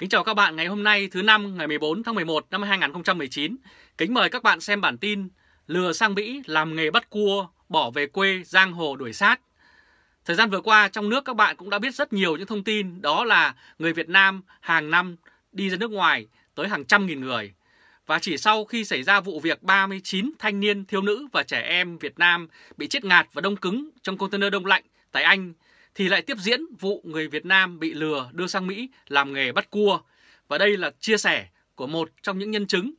Kính chào các bạn ngày hôm nay thứ năm ngày 14 tháng 11 năm 2019. Kính mời các bạn xem bản tin Lừa sang Mỹ làm nghề bắt cua, bỏ về quê giang hồ đuổi sát. Thời gian vừa qua trong nước các bạn cũng đã biết rất nhiều những thông tin đó là người Việt Nam hàng năm đi ra nước ngoài tới hàng trăm nghìn người. Và chỉ sau khi xảy ra vụ việc 39 thanh niên, thiếu nữ và trẻ em Việt Nam bị chết ngạt và đông cứng trong container đông lạnh tại Anh thì lại tiếp diễn vụ người Việt Nam bị lừa đưa sang Mỹ làm nghề bắt cua. Và đây là chia sẻ của một trong những nhân chứng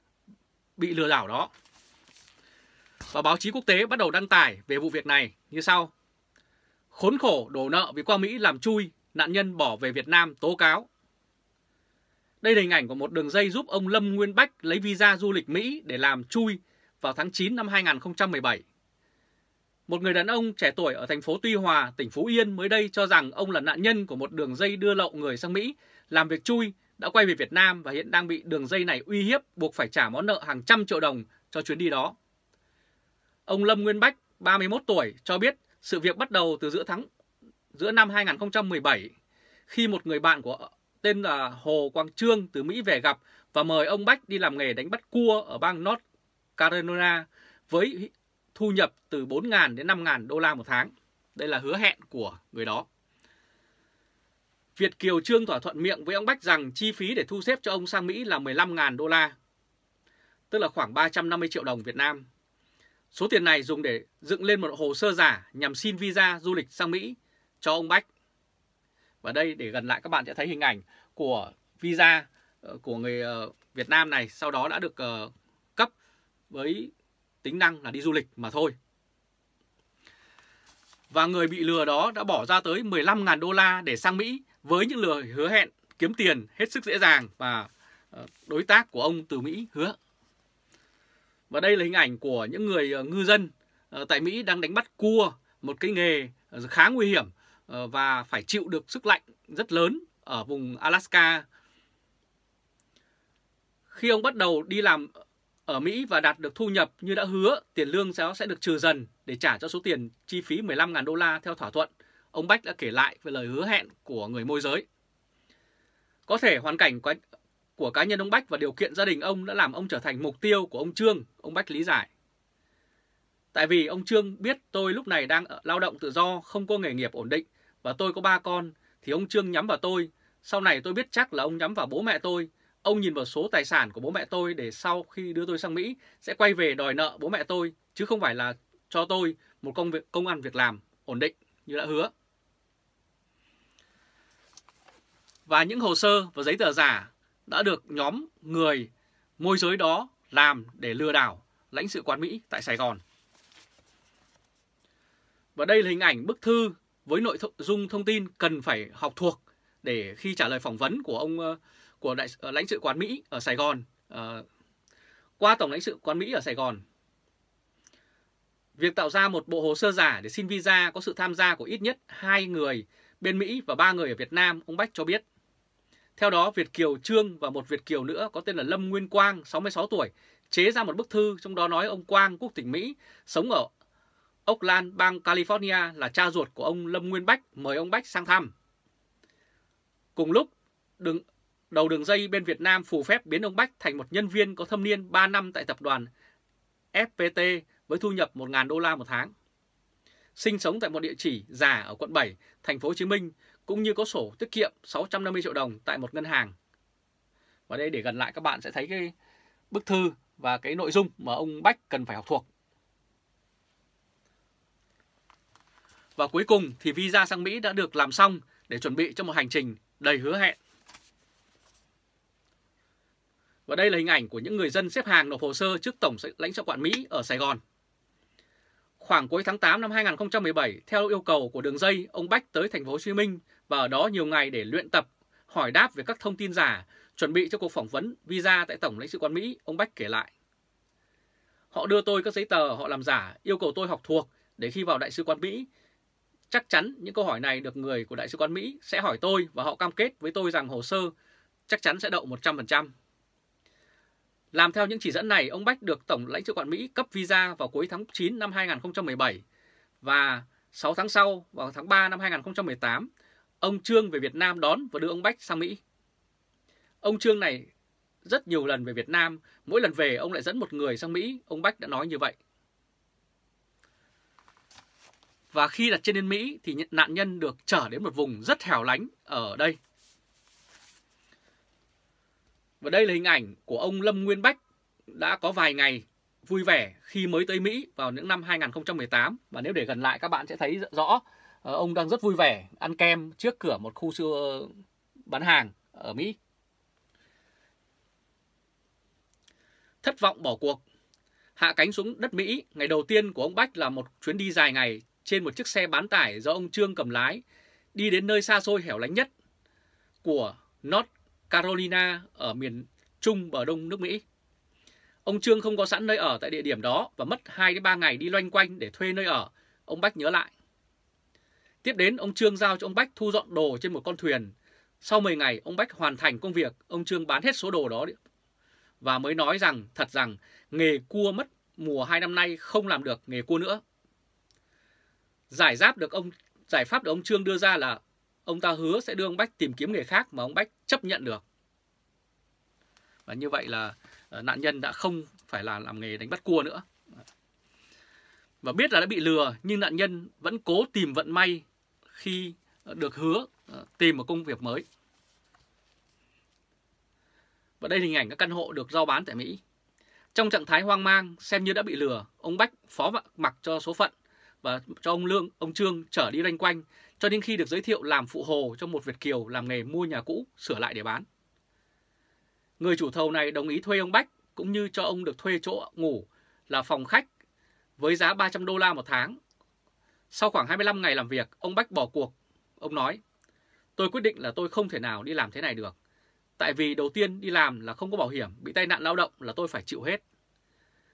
bị lừa đảo đó. Và báo chí quốc tế bắt đầu đăng tải về vụ việc này như sau. Khốn khổ đổ nợ vì qua Mỹ làm chui, nạn nhân bỏ về Việt Nam tố cáo. Đây là hình ảnh của một đường dây giúp ông Lâm Nguyên Bách lấy visa du lịch Mỹ để làm chui vào tháng 9 năm 2017. Một người đàn ông trẻ tuổi ở thành phố Tuy Hòa, tỉnh Phú Yên mới đây cho rằng ông là nạn nhân của một đường dây đưa lậu người sang Mỹ, làm việc chui, đã quay về Việt Nam và hiện đang bị đường dây này uy hiếp buộc phải trả món nợ hàng trăm triệu đồng cho chuyến đi đó. Ông Lâm Nguyên Bách, 31 tuổi, cho biết sự việc bắt đầu từ giữa tháng giữa năm 2017 khi một người bạn của tên là Hồ Quang Trương từ Mỹ về gặp và mời ông Bách đi làm nghề đánh bắt cua ở bang North Carolina với thu nhập từ 4.000 đến 5.000 đô la một tháng. Đây là hứa hẹn của người đó. Việt Kiều Trương thỏa thuận miệng với ông Bách rằng chi phí để thu xếp cho ông sang Mỹ là 15.000 đô la, tức là khoảng 350 triệu đồng Việt Nam. Số tiền này dùng để dựng lên một hồ sơ giả nhằm xin visa du lịch sang Mỹ cho ông Bách. Và đây để gần lại các bạn sẽ thấy hình ảnh của visa ờ, của người ờ, Việt Nam này sau đó đã được ờ, cấp với tính năng là đi du lịch mà thôi. Và người bị lừa đó đã bỏ ra tới 15.000 đô la để sang Mỹ với những lời hứa hẹn kiếm tiền hết sức dễ dàng và ờ, đối tác của ông từ Mỹ hứa. Và đây là hình ảnh của những người ờ, ngư dân ờ, tại Mỹ đang đánh bắt cua, một cái nghề khá nguy hiểm và phải chịu được sức lạnh rất lớn ở vùng Alaska. Khi ông bắt đầu đi làm ở Mỹ và đạt được thu nhập như đã hứa, tiền lương sẽ được trừ dần để trả cho số tiền chi phí 15.000 đô la theo thỏa thuận. Ông Bách đã kể lại về lời hứa hẹn của người môi giới. Có thể hoàn cảnh của, của cá nhân ông Bách và điều kiện gia đình ông đã làm ông trở thành mục tiêu của ông Trương, ông Bách lý giải. Tại vì ông Trương biết tôi lúc này đang lao động tự do, không có nghề nghiệp ổn định và tôi có ba con, thì ông Trương nhắm vào tôi. Sau này tôi biết chắc là ông nhắm vào bố mẹ tôi, Ông nhìn vào số tài sản của bố mẹ tôi để sau khi đưa tôi sang Mỹ sẽ quay về đòi nợ bố mẹ tôi chứ không phải là cho tôi một công việc công ăn việc làm ổn định như đã hứa. Và những hồ sơ và giấy tờ giả đã được nhóm người môi giới đó làm để lừa đảo lãnh sự quán Mỹ tại Sài Gòn. Và đây là hình ảnh bức thư với nội dung thông tin cần phải học thuộc để khi trả lời phỏng vấn của ông của đại, ờ, lãnh sự quán Mỹ ở Sài Gòn uh, qua Tổng lãnh sự quán Mỹ ở Sài Gòn. Việc tạo ra một bộ hồ sơ giả để xin visa có sự tham gia của ít nhất hai người bên Mỹ và ba người ở Việt Nam, ông Bách cho biết. Theo đó, Việt Kiều Trương và một Việt Kiều nữa có tên là Lâm Nguyên Quang, 66 tuổi, chế ra một bức thư trong đó nói ông Quang, quốc tịch Mỹ, sống ở Oakland, bang California là cha ruột của ông Lâm Nguyên Bách, mời ông Bách sang thăm. Cùng lúc, đường đầu đường dây bên Việt Nam phù phép biến ông Bách thành một nhân viên có thâm niên 3 năm tại tập đoàn FPT với thu nhập 1.000 đô la một tháng. Sinh sống tại một địa chỉ già ở quận 7, thành phố Hồ Chí Minh, cũng như có sổ tiết kiệm 650 triệu đồng tại một ngân hàng. Và đây để gần lại các bạn sẽ thấy cái bức thư và cái nội dung mà ông Bách cần phải học thuộc. Và cuối cùng thì visa sang Mỹ đã được làm xong để chuẩn bị cho một hành trình đầy hứa hẹn và đây là hình ảnh của những người dân xếp hàng nộp hồ sơ trước Tổng lãnh sự quán Mỹ ở Sài Gòn. Khoảng cuối tháng 8 năm 2017, theo yêu cầu của đường dây, ông Bách tới thành phố Hồ Chí Minh và ở đó nhiều ngày để luyện tập, hỏi đáp về các thông tin giả, chuẩn bị cho cuộc phỏng vấn visa tại Tổng lãnh sự quán Mỹ, ông Bách kể lại. Họ đưa tôi các giấy tờ họ làm giả, yêu cầu tôi học thuộc để khi vào đại sứ quán Mỹ, chắc chắn những câu hỏi này được người của đại sứ quán Mỹ sẽ hỏi tôi và họ cam kết với tôi rằng hồ sơ chắc chắn sẽ đậu 100%. Làm theo những chỉ dẫn này, ông Bách được Tổng lãnh sự quán Mỹ cấp visa vào cuối tháng 9 năm 2017 và 6 tháng sau, vào tháng 3 năm 2018, ông Trương về Việt Nam đón và đưa ông Bách sang Mỹ. Ông Trương này rất nhiều lần về Việt Nam, mỗi lần về ông lại dẫn một người sang Mỹ, ông Bách đã nói như vậy. Và khi đặt chân đến Mỹ thì nạn nhân được trở đến một vùng rất hẻo lánh ở đây và đây là hình ảnh của ông Lâm Nguyên Bách đã có vài ngày vui vẻ khi mới tới Mỹ vào những năm 2018 và nếu để gần lại các bạn sẽ thấy rõ ờ, ông đang rất vui vẻ ăn kem trước cửa một khu siêu ờ, bán hàng ở Mỹ. Thất vọng bỏ cuộc Hạ cánh xuống đất Mỹ, ngày đầu tiên của ông Bách là một chuyến đi dài ngày trên một chiếc xe bán tải do ông Trương cầm lái, đi đến nơi xa xôi hẻo lánh nhất của North Carolina ở miền Trung bờ Đông nước Mỹ. Ông Trương không có sẵn nơi ở tại địa điểm đó và mất 2 đến 3 ngày đi loanh quanh để thuê nơi ở, ông Bách nhớ lại. Tiếp đến, ông Trương giao cho ông Bách thu dọn đồ trên một con thuyền. Sau 10 ngày, ông Bách hoàn thành công việc, ông Trương bán hết số đồ đó và mới nói rằng, thật rằng, nghề cua mất mùa 2 năm nay không làm được nghề cua nữa. Giải giáp được ông giải pháp được ông Trương đưa ra là Ông ta hứa sẽ đưa ông Bách tìm kiếm nghề khác mà ông Bách chấp nhận được. Và như vậy là ờ, nạn nhân đã không phải là làm nghề đánh bắt cua nữa. Và biết là đã bị lừa nhưng nạn nhân vẫn cố tìm vận may khi được hứa ờ, tìm một công việc mới. Và đây là hình ảnh các căn hộ được giao bán tại Mỹ. Trong trạng thái hoang mang, xem như đã bị lừa, ông Bách phó mặc cho số phận và cho ông Lương, ông Trương trở đi loanh quanh cho đến khi được giới thiệu làm phụ hồ cho một Việt Kiều làm nghề mua nhà cũ, sửa lại để bán. Người chủ thầu này đồng ý thuê ông Bách cũng như cho ông được thuê chỗ ngủ là phòng khách với giá 300 đô la một tháng. Sau khoảng 25 ngày làm việc, ông Bách bỏ cuộc. Ông nói, tôi quyết định là tôi không thể nào đi làm thế này được. Tại vì đầu tiên đi làm là không có bảo hiểm, bị tai nạn lao động là tôi phải chịu hết.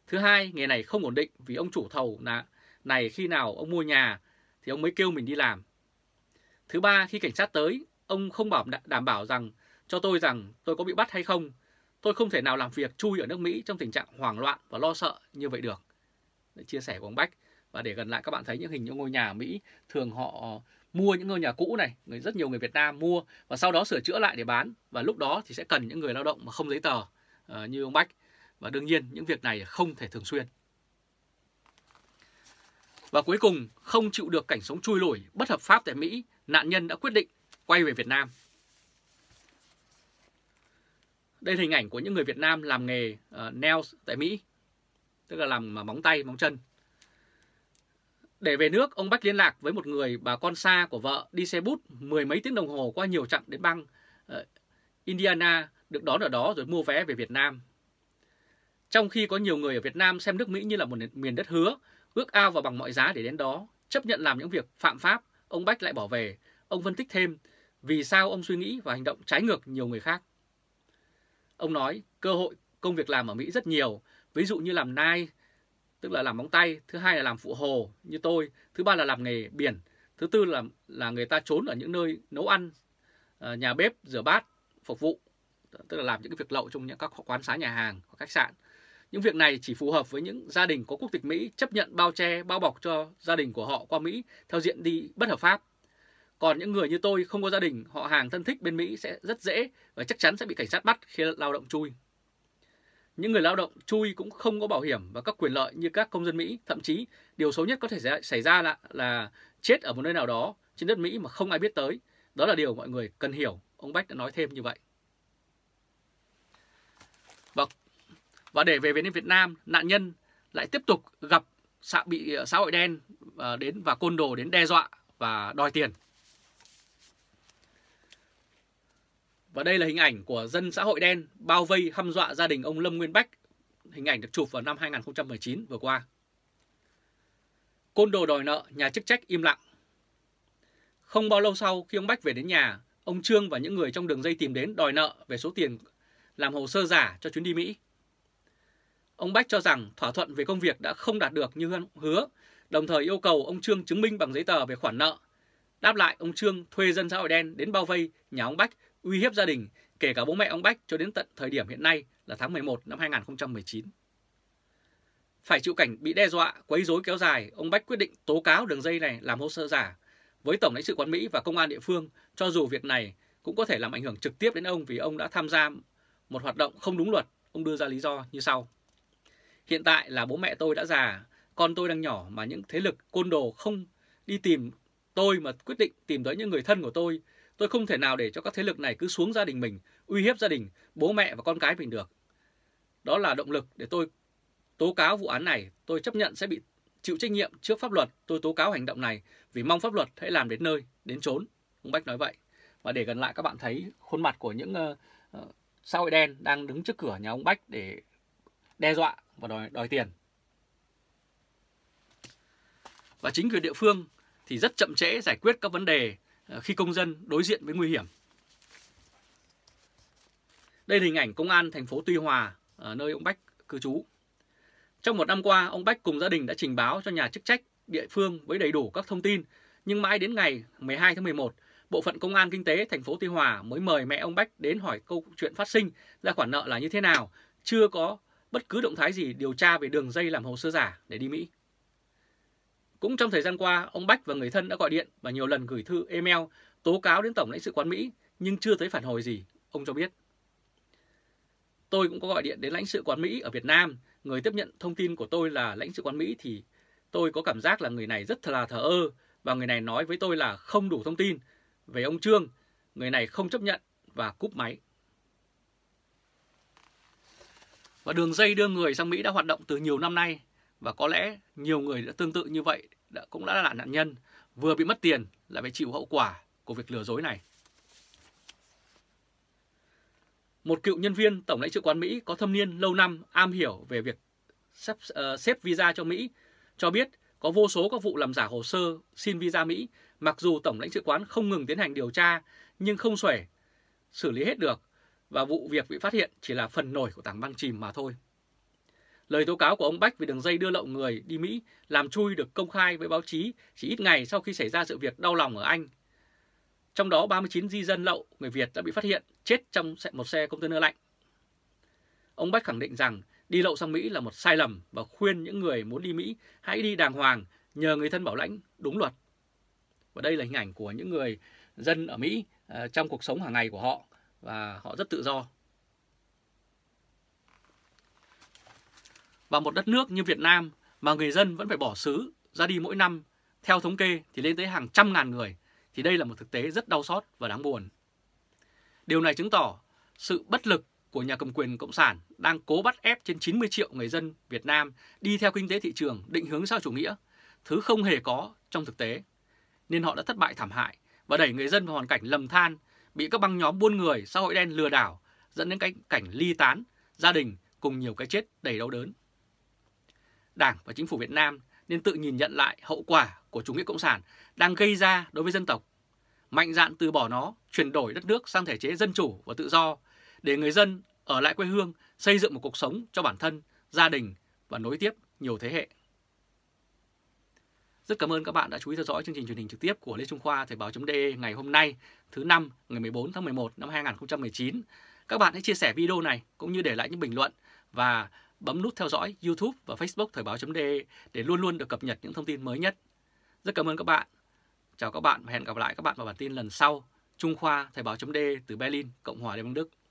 Thứ hai, nghề này không ổn định vì ông chủ thầu là này khi nào ông mua nhà thì ông mới kêu mình đi làm. Thứ ba, khi cảnh sát tới, ông không bảo đảm bảo rằng cho tôi rằng tôi có bị bắt hay không. Tôi không thể nào làm việc chui ở nước Mỹ trong tình trạng hoảng loạn và lo sợ như vậy được. Để chia sẻ của ông Bách và để gần lại các bạn thấy những hình những ngôi nhà ở Mỹ thường họ mua những ngôi nhà cũ này, người rất nhiều người Việt Nam mua và sau đó sửa chữa lại để bán và lúc đó thì sẽ cần những người lao động mà không giấy tờ ờ, như ông Bách. Và đương nhiên những việc này không thể thường xuyên. Và cuối cùng, không chịu được cảnh sống chui lủi bất hợp pháp tại Mỹ, nạn nhân đã quyết định quay về Việt Nam. Đây là hình ảnh của những người Việt Nam làm nghề uh, nails tại Mỹ, tức là làm mà ờ, móng tay, móng chân. Để về nước, ông Bách liên lạc với một người bà con xa của vợ đi xe bút mười mấy tiếng đồng hồ qua nhiều chặng đến bang uh, ờ, Indiana, được đón ở đó rồi mua vé về Việt Nam. Trong khi có nhiều người ở Việt Nam xem nước Mỹ như là một miền đất hứa, Ước ao và bằng mọi giá để đến đó, chấp nhận làm những việc phạm pháp, ông Bách lại bỏ về. Ông phân tích thêm, vì sao ông suy nghĩ và hành động trái ngược nhiều người khác. Ông nói, cơ hội công việc làm ở Mỹ rất nhiều, ví dụ như làm nai, tức là làm móng tay, thứ hai là làm phụ hồ như tôi, thứ ba là làm nghề biển, thứ tư là là người ta trốn ở những nơi nấu ăn, ờ, nhà bếp, rửa bát, phục vụ, tức là làm những cái việc lậu trong những các quán xá nhà hàng khách sạn. Những việc này chỉ phù hợp với những gia đình có quốc tịch Mỹ chấp nhận bao che bao bọc cho gia đình của họ qua Mỹ theo diện đi bất hợp pháp. Còn những người như tôi không có gia đình, họ hàng thân thích bên Mỹ sẽ rất dễ và chắc chắn sẽ bị cảnh sát bắt khi lao động chui. Những người lao động chui cũng không có bảo hiểm và các quyền lợi như các công dân Mỹ, thậm chí điều xấu nhất có thể xảy ra là, là chết ở một nơi nào đó trên đất Mỹ mà không ai biết tới. Đó là điều mọi người cần hiểu, ông Bách đã nói thêm như vậy. Và và để về đến Việt Nam, nạn nhân lại tiếp tục gặp xã bị ờ, xã hội đen ờ, đến và côn đồ đến đe dọa và đòi tiền. Và đây là hình ảnh của dân xã hội đen bao vây hăm dọa gia đình ông Lâm Nguyên Bách. Hình ảnh được chụp vào năm 2019 vừa qua. Côn đồ đòi nợ, nhà chức trách im lặng. Không bao lâu sau khi ông Bách về đến nhà, ông Trương và những người trong đường dây tìm đến đòi nợ về số tiền làm hồ sơ giả cho chuyến đi Mỹ. Ông Bách cho rằng thỏa thuận về công việc đã không đạt được như hứa, đồng thời yêu cầu ông Trương chứng minh bằng giấy tờ về khoản nợ. Đáp lại, ông Trương thuê dân xã hội đen đến bao vây nhà ông Bách, uy hiếp gia đình, kể cả bố mẹ ông Bách cho đến tận thời điểm hiện nay là tháng 11 năm 2019. Phải chịu cảnh bị đe dọa, quấy rối kéo dài, ông Bách quyết định tố cáo đường dây này làm hồ sơ giả với Tổng lãnh sự quán Mỹ và công an địa phương, cho dù việc này cũng có thể làm ảnh hưởng trực tiếp đến ông vì ông đã tham gia một hoạt động không đúng luật. Ông đưa ra lý do như sau. Hiện tại là bố mẹ tôi đã già, con tôi đang nhỏ mà những thế lực côn đồ không đi tìm tôi mà quyết định tìm tới những người thân của tôi. Tôi không thể nào để cho các thế lực này cứ xuống gia đình mình, uy hiếp gia đình, bố mẹ và con cái mình được. Đó là động lực để tôi tố cáo vụ án này. Tôi chấp nhận sẽ bị chịu trách nhiệm trước pháp luật. Tôi tố cáo hành động này vì mong pháp luật hãy làm đến nơi, đến chốn. Ông Bách nói vậy. Và để gần lại các bạn thấy khuôn mặt của những uh, xã hội đen đang đứng trước cửa nhà ông Bách để đe dọa và đòi, đòi tiền. Và chính quyền địa phương thì rất chậm trễ giải quyết các vấn đề ờ, khi công dân đối diện với nguy hiểm. Đây là hình ảnh công an thành phố Tuy Hòa, ở ờ, nơi ông Bách cư trú. Trong một năm qua, ông Bách cùng gia đình đã trình báo cho nhà chức trách địa phương với đầy đủ các thông tin, nhưng mãi đến ngày 12 tháng 11, Bộ phận Công an Kinh tế thành phố Tuy Hòa mới mời mẹ ông Bách đến hỏi câu chuyện phát sinh ra khoản nợ là như thế nào, chưa có bất cứ động thái gì điều tra về đường dây làm hồ sơ giả để đi Mỹ. Cũng trong thời gian qua, ông Bách và người thân đã gọi điện và nhiều lần gửi thư email tố cáo đến Tổng lãnh sự quán Mỹ nhưng chưa thấy phản hồi gì, ông cho biết. Tôi cũng có gọi điện đến lãnh sự quán Mỹ ở Việt Nam, người tiếp nhận thông tin của tôi là lãnh sự quán Mỹ thì tôi có cảm giác là người này rất là thờ ơ và người này nói với tôi là không đủ thông tin về ông Trương, người này không chấp nhận và cúp máy. Và đường dây đưa người sang Mỹ đã hoạt động từ nhiều năm nay và có lẽ nhiều người đã tương tự như vậy đã cũng đã là nạn nhân, vừa bị mất tiền lại phải chịu hậu quả của việc lừa dối này. Một cựu nhân viên Tổng lãnh sự quán Mỹ có thâm niên lâu năm am hiểu về việc xếp, uh, ờ, xếp visa cho Mỹ cho biết có vô số các vụ làm giả hồ sơ xin visa Mỹ mặc dù Tổng lãnh sự quán không ngừng tiến hành điều tra nhưng không xuể xử lý hết được và vụ việc bị phát hiện chỉ là phần nổi của tảng băng chìm mà thôi. Lời tố cáo của ông Bách về đường dây đưa lậu người đi Mỹ làm chui được công khai với báo chí chỉ ít ngày sau khi xảy ra sự việc đau lòng ở Anh. Trong đó 39 di dân lậu người Việt đã bị phát hiện chết trong một xe container lạnh. Ông Bách khẳng định rằng đi lậu sang Mỹ là một sai lầm và khuyên những người muốn đi Mỹ hãy đi đàng hoàng nhờ người thân bảo lãnh đúng luật. Và đây là hình ảnh của những người dân ở Mỹ ờ, trong cuộc sống hàng ngày của họ và họ rất tự do. Và một đất nước như Việt Nam mà người dân vẫn phải bỏ xứ ra đi mỗi năm, theo thống kê thì lên tới hàng trăm ngàn người, thì đây là một thực tế rất đau xót và đáng buồn. Điều này chứng tỏ sự bất lực của nhà cầm quyền Cộng sản đang cố bắt ép trên 90 triệu người dân Việt Nam đi theo kinh tế thị trường định hướng sao chủ nghĩa, thứ không hề có trong thực tế. Nên họ đã thất bại thảm hại và đẩy người dân vào hoàn cảnh lầm than bị các băng nhóm buôn người xã hội đen lừa đảo dẫn đến cái cảnh ly tán, gia đình cùng nhiều cái chết đầy đau đớn. Đảng và chính phủ Việt Nam nên tự nhìn nhận lại hậu quả của chủ nghĩa cộng sản đang gây ra đối với dân tộc, mạnh dạn từ bỏ nó, chuyển đổi đất nước sang thể chế dân chủ và tự do để người dân ở lại quê hương xây dựng một cuộc sống cho bản thân, gia đình và nối tiếp nhiều thế hệ. Rất cảm ơn các bạn đã chú ý theo dõi chương trình truyền hình trực tiếp của Lê Trung Khoa Thời báo .de ngày hôm nay, thứ năm ngày 14 tháng 11 năm 2019. Các bạn hãy chia sẻ video này cũng như để lại những bình luận và bấm nút theo dõi YouTube và Facebook Thời báo .de để luôn luôn được cập nhật những thông tin mới nhất. Rất cảm ơn các bạn. Chào các bạn và hẹn gặp lại các bạn vào bản tin lần sau. Trung Khoa Thời báo .de từ Berlin, Cộng hòa Liên bang Đức.